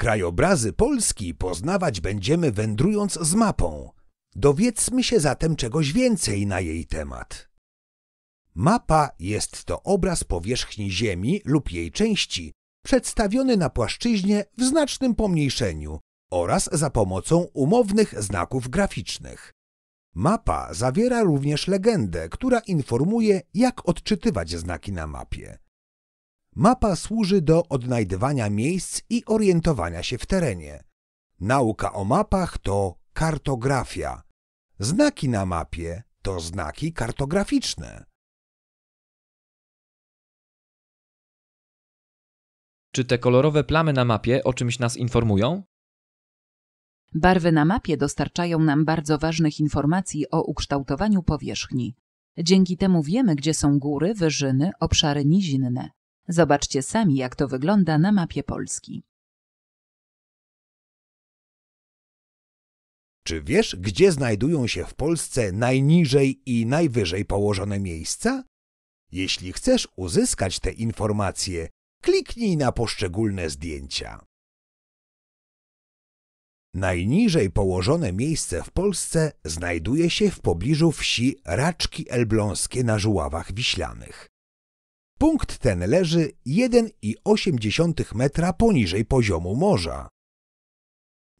Krajobrazy Polski poznawać będziemy wędrując z mapą. Dowiedzmy się zatem czegoś więcej na jej temat. Mapa jest to obraz powierzchni Ziemi lub jej części, przedstawiony na płaszczyźnie w znacznym pomniejszeniu oraz za pomocą umownych znaków graficznych. Mapa zawiera również legendę, która informuje, jak odczytywać znaki na mapie. Mapa służy do odnajdywania miejsc i orientowania się w terenie. Nauka o mapach to kartografia. Znaki na mapie to znaki kartograficzne. Czy te kolorowe plamy na mapie o czymś nas informują? Barwy na mapie dostarczają nam bardzo ważnych informacji o ukształtowaniu powierzchni. Dzięki temu wiemy, gdzie są góry, wyżyny, obszary nizinne. Zobaczcie sami, jak to wygląda na mapie Polski. Czy wiesz, gdzie znajdują się w Polsce najniżej i najwyżej położone miejsca? Jeśli chcesz uzyskać te informacje, kliknij na poszczególne zdjęcia. Najniżej położone miejsce w Polsce znajduje się w pobliżu wsi Raczki Elbląskie na Żuławach Wiślanych. Punkt ten leży 1,8 metra poniżej poziomu morza.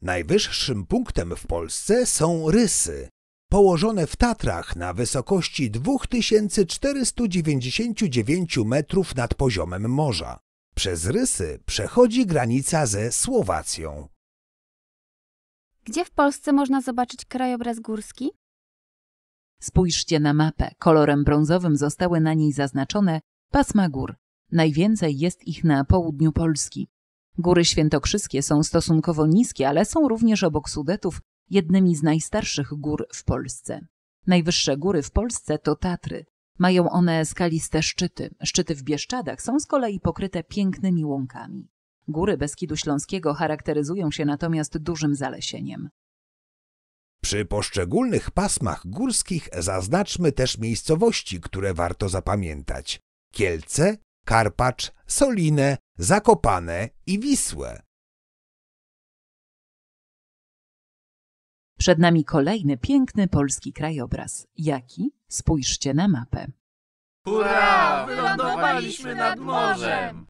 Najwyższym punktem w Polsce są Rysy, położone w Tatrach na wysokości 2499 metrów nad poziomem morza. Przez Rysy przechodzi granica ze Słowacją. Gdzie w Polsce można zobaczyć krajobraz górski? Spójrzcie na mapę. Kolorem brązowym zostały na niej zaznaczone Pasma gór. Najwięcej jest ich na południu Polski. Góry świętokrzyskie są stosunkowo niskie, ale są również obok Sudetów jednymi z najstarszych gór w Polsce. Najwyższe góry w Polsce to Tatry. Mają one skaliste szczyty. Szczyty w Bieszczadach są z kolei pokryte pięknymi łąkami. Góry Beskidu Śląskiego charakteryzują się natomiast dużym zalesieniem. Przy poszczególnych pasmach górskich zaznaczmy też miejscowości, które warto zapamiętać. Kielce, Karpacz, Solinę, Zakopane i Wisłę. Przed nami kolejny piękny polski krajobraz. Jaki? Spójrzcie na mapę. Hurra! Wylądowaliśmy nad morzem!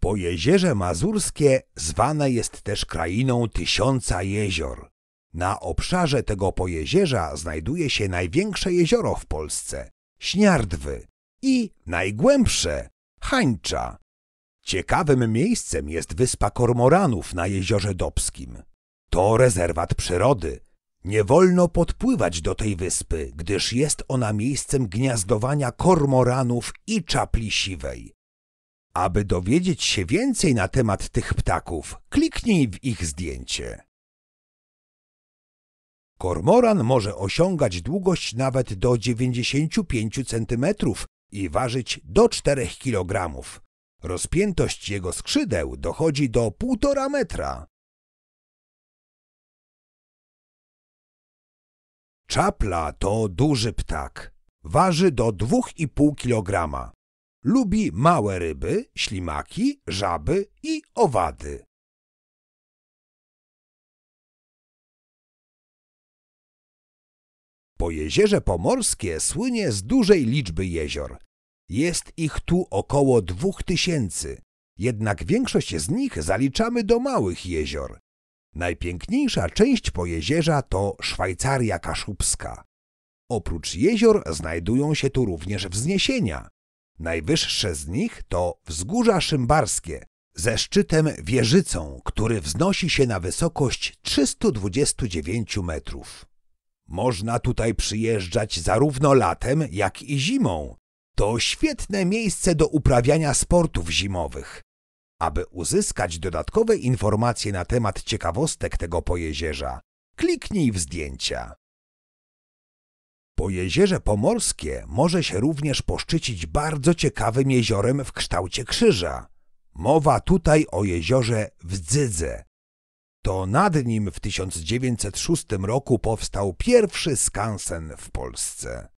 Po jeziorze Mazurskie zwane jest też krainą tysiąca jezior. Na obszarze tego pojezierza znajduje się największe jezioro w Polsce – Śniardwy i najgłębsze – Hańcza. Ciekawym miejscem jest wyspa kormoranów na jeziorze Dobskim. To rezerwat przyrody. Nie wolno podpływać do tej wyspy, gdyż jest ona miejscem gniazdowania kormoranów i czapli siwej. Aby dowiedzieć się więcej na temat tych ptaków, kliknij w ich zdjęcie. Kormoran może osiągać długość nawet do 95 cm i ważyć do 4 kg. Rozpiętość jego skrzydeł dochodzi do 1,5 metra. Czapla to duży ptak. Waży do 2,5 kg. Lubi małe ryby, ślimaki, żaby i owady. Po jeziorze Pomorskie słynie z dużej liczby jezior. Jest ich tu około dwóch tysięcy, jednak większość z nich zaliczamy do małych jezior. Najpiękniejsza część pojezierza to Szwajcaria Kaszubska. Oprócz jezior znajdują się tu również wzniesienia. Najwyższe z nich to Wzgórza Szymbarskie ze szczytem wieżycą, który wznosi się na wysokość 329 metrów. Można tutaj przyjeżdżać zarówno latem, jak i zimą. To świetne miejsce do uprawiania sportów zimowych. Aby uzyskać dodatkowe informacje na temat ciekawostek tego pojezierza, kliknij w zdjęcia. Pojezierze Pomorskie może się również poszczycić bardzo ciekawym jeziorem w kształcie krzyża. Mowa tutaj o jeziorze Wdzydze, to nad nim w 1906 roku powstał pierwszy skansen w Polsce.